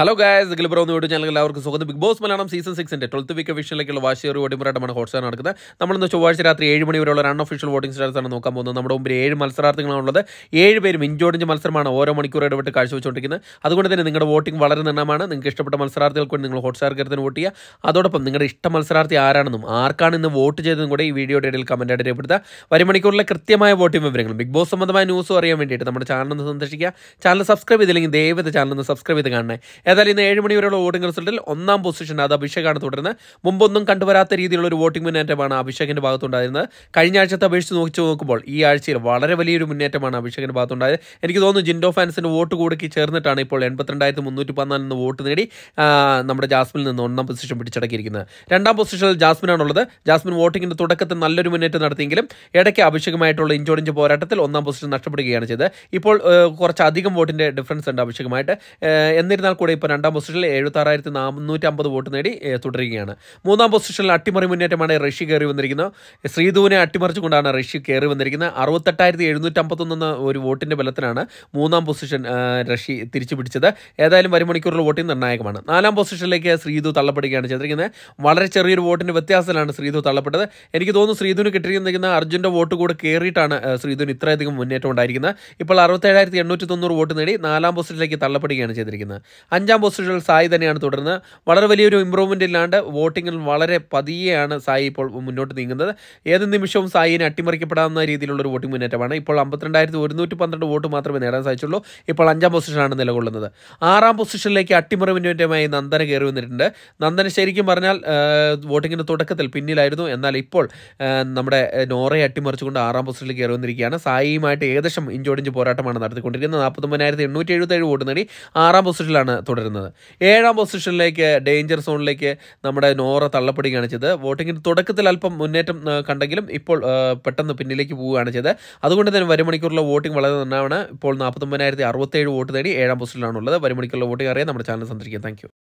hello guys ഗിൽബ്രോ എന്ന് YouTube channel എല്ലാവർക്കും സുഖം ബിഗ് ബോസ് മലയാളം സീസൺ സിക്സിൻ്റെ ട്വൽത്ത് വീക്ക് വിഷനിലേക്കുള്ള വാശിയൊരു ഓടിമുറായിട്ടാണ് ഹോട്ട്സ്റ്റാർ നടക്കുന്നത് നമ്മളിന്ന് ചൊവ്വാഴ്ച രാത്രി ഏഴ് മണി വരെയുള്ള റൺ ഒഫീഷ്യൽ വോട്ടിംഗ് സ്റ്റാർസ് ആണ് നോക്കാൻ പോകുന്നത് നമ്മുടെ മുമ്പിൽ ഏഴ് മത്സരാർത്ഥികളാണുള്ളത് ഏഴ് പേരും ഇഞ്ചോടിഞ്ച് മത്സരമാണ് ഓരോ മണിക്കൂർ ഇടപെട്ട് കാഴ്ചവെച്ചുകൊണ്ടിരിക്കുന്നത് അതുകൊണ്ട് തന്നെ നിങ്ങളുടെ വോട്ടിംഗ് വളരെ നിർണ്ണമാണ് നിങ്ങൾക്ക് ഇഷ്ടപ്പെട്ട മത്സരാർത്ഥികൾക്ക് വേണ്ടി നിങ്ങൾ ഹോട്ട്സ്റ്റാർ കരുത്തിന് വോട്ട് ചെയ്യുക അതോടൊപ്പം നിങ്ങളുടെ ഇഷ്ട മത്സരാർത്ഥി ആരാണെന്നും ആർക്കാണ് ഇന്ന് വോട്ട് ചെയ്തതും കൂടെ ഈ വീഡിയോയുടെ ഇടയിൽ കമൻറ്റായിട്ട് രേഖപ്പെടുത്തുക വരും മണിക്കൂറിലെ കൃത്യമായ വോട്ടിംഗ് വിവരങ്ങളും ബിഗ് ബോസ് സംബന്ധമായ ന്യൂസും അറിയാൻ വേണ്ടിയിട്ട് നമ്മുടെ ചാനൽ ഒന്ന് സന്ദർശിക്കുക ചാനൽ സബ്സ്ക്രൈബ് ചെയ്തില്ലെങ്കിൽ ദയവത് ചാനൽ ഒന്ന് സബ്സ്ക്രൈബ് ചെയ്ത് കാണണേ ഏതായാലും ഇന്ന് ഏഴ് മണിവരെയുള്ള വോട്ടിംഗ് റിസൾട്ടിൽ ഒന്നാം പൊസിഷൻ അത് അഭിഷേകാണ് തുടരുന്നത് മുമ്പൊന്നും കണ്ടുവരാത്ത രീതിയിലുള്ള ഒരു വോട്ടിംഗ് മുന്നേറ്റമാണ് അഭിഷേകിന്റെ ഭാഗത്തുണ്ടായിരുന്നത് കഴിഞ്ഞ ആഴ്ചത്തെ അപേക്ഷിച്ച് നോക്കിച്ചു നോക്കുമ്പോൾ ഈ ആഴ്ചയിൽ വളരെ വലിയൊരു മുന്നേറ്റമാണ് അഭിഷേകിന്റെ ഭാഗത്തുണ്ടായത് എനിക്ക് തോന്നുന്നു ജിൻഡോ ഫാൻസിന്റെ വോട്ട് കൂടിക്ക് ചേർന്നിട്ടാണ് ഇപ്പോൾ എൺപത്തിരണ്ടായിരത്തി മുന്നൂറ്റി പതിനാലിന് വോട്ട് നേടി നമ്മുടെ ജാസ്മിനിൽ നിന്ന് ഒന്നാം പൊസിഷൻ പിടിച്ചടക്കിയിരിക്കുന്നത് രണ്ടാം പൊസിഷനിൽ ജാസ്മിനാണുള്ളത് ജാസ്മിൻ വോട്ടിംഗിന്റെ തുടക്കത്തിൽ നല്ലൊരു മുന്നേറ്റം നടത്തിയെങ്കിലും ഇടയ്ക്ക് അഭിഷേകമായിട്ടുള്ള ഇഞ്ചോടിഞ്ച് പോരാട്ടത്തിൽ ഒന്നാം പൊസിഷൻ നഷ്ടപ്പെടുകയാണ് ചെയ്തത് ഇപ്പോൾ കുറച്ചധികം വോട്ടിന്റെ ഡിഫറൻസ് ഉണ്ട് അഭിഷേകമായിട്ട് എന്നിരുന്നാൽ കൂടി കോഴിക്കോട് ഇപ്പോൾ രണ്ടാം പൊസിഷനിൽ എഴുപത്താറായിരത്തി നാനൂറ്റി അമ്പത് വോട്ട് നേടി തുടരുകയാണ് മൂന്നാം പൊസിഷനിൽ അട്ടിമറി മുന്നേറ്റമാണ് റഷ്യ കയറി വന്നിരിക്കുന്നത് ശ്രീധുവിനെ അട്ടിമറിച്ചുകൊണ്ടാണ് റഷ്യ കയറി വന്നിരിക്കുന്നത് അറുപത്തെട്ടായിരത്തി എന്ന ഒരു വോട്ടിൻ്റെ ബലത്തിലാണ് മൂന്നാം പൊസിഷൻ റഷ്യ തിരിച്ചു പിടിച്ചത് ഏതായാലും വരുമണിക്കൂറിൽ വോട്ടിംഗ് നിർണായകമാണ് നാലാം പൊസിഷനിലേക്ക് ശ്രീധു തള്ളപ്പെടുകയാണ് ചെയ്തിരിക്കുന്നത് വളരെ ചെറിയൊരു വോട്ടിൻ്റെ വ്യത്യാസത്തിലാണ് ശ്രീധു തള്ളപ്പെട്ടത് എനിക്ക് തോന്നുന്നു ശ്രീധുവിന് കിട്ടിയിരിക്കുന്ന അർജുൻ്റെ വോട്ട് കൂടെ കയറിയിട്ടാണ് ശ്രീധുവിന് ഇത്രയധികം മുന്നേറ്റം ഉണ്ടായിരിക്കുന്നത് ഇപ്പോൾ അറുപത്തേഴായിരത്തി എണ്ണൂറ്റി തൊണ്ണൂറ് വോട്ട് നേടി നാലാം പൊസിഷനിലേക്ക് തള്ളപ്പെടുകയാണ് ചെയ്തിരിക്കുന്നത് അഞ്ചാം പൊസിഷനിൽ സായി തന്നെയാണ് തുടർന്ന് വളരെ വലിയൊരു ഇമ്പ്രൂവ്മെൻ്റ് ഇല്ലാണ്ട് വോട്ടിങ്ങിൽ വളരെ പതിയെയാണ് സായി ഇപ്പോൾ മുന്നോട്ട് നീങ്ങുന്നത് ഏത് നിമിഷവും സായിനെ അട്ടിമറിക്കപ്പെടാവുന്ന രീതിയിലുള്ള ഒരു വോട്ടിംഗ് മുന്നേറ്റമാണ് ഇപ്പോൾ അമ്പത്തിരണ്ടായിരത്തി ഒരുന്നൂറ്റി പന്ത്രണ്ട് വോട്ട് മാത്രമേ നേടാൻ സാധിച്ചുള്ളൂ ഇപ്പോൾ അഞ്ചാം പൊസിഷനാണ് നിലകൊള്ളുന്നത് ആറാം പൊസിഷനിലേക്ക് അട്ടിമറി മുന്നേറ്റമായി നന്ദന കയറി വന്നിട്ടുണ്ട് നന്ദന ശരിക്കും പറഞ്ഞാൽ വോട്ടിങ്ങിൻ്റെ തുടക്കത്തിൽ പിന്നിലായിരുന്നു എന്നാൽ ഇപ്പോൾ നമ്മുടെ നോറയെ അട്ടിമറിച്ചുകൊണ്ട് ആറാം പൊസിഷനിൽ കയറി വന്നിരിക്കുകയാണ് സായിയുമായിട്ട് ഏകദേശം ഇഞ്ചോടിഞ്ച് പോരാട്ടമാണ് നടത്തിക്കൊണ്ടിരിക്കുന്നത് നാൽപ്പത്തൊമ്പതിനായിരത്തി എണ്ണൂറ്റി എഴുപത്തേഴ് വോട്ട് നേടി ആറാം പൊസിഷനിലാണ് തുടരുന്നത് ഏഴാം പൊസിഷനിലേക്ക് ഡേഞ്ചർ സോണിലേക്ക് നമ്മുടെ നോറ തള്ളപ്പെടുകയാണ് ചെയ്തത് വോട്ടിങ്ങിൻ്റെ തുടക്കത്തിൽ അല്പം മുന്നേറ്റം കണ്ടെങ്കിലും ഇപ്പോൾ പെട്ടെന്ന് പിന്നിലേക്ക് പോവുകയാണ് ചെയ്തത് അതുകൊണ്ട് തന്നെ വരുമണിക്കൂറിലെ വോട്ടിംഗ് വളരെ നന്നാണ് ഇപ്പോൾ നാൽപ്പത്തൊമ്പതിനായിരത്തി അറുപത്തേഴ് വോട്ട് നേടി ഏഴാം പൊസിഷനിലാണുള്ളത് വരുമണിക്കൂറിലെ വോട്ടിംഗ് അറിയാൻ നമ്മുടെ ചാനൽ സന്ദർശിക്കാം താങ്ക്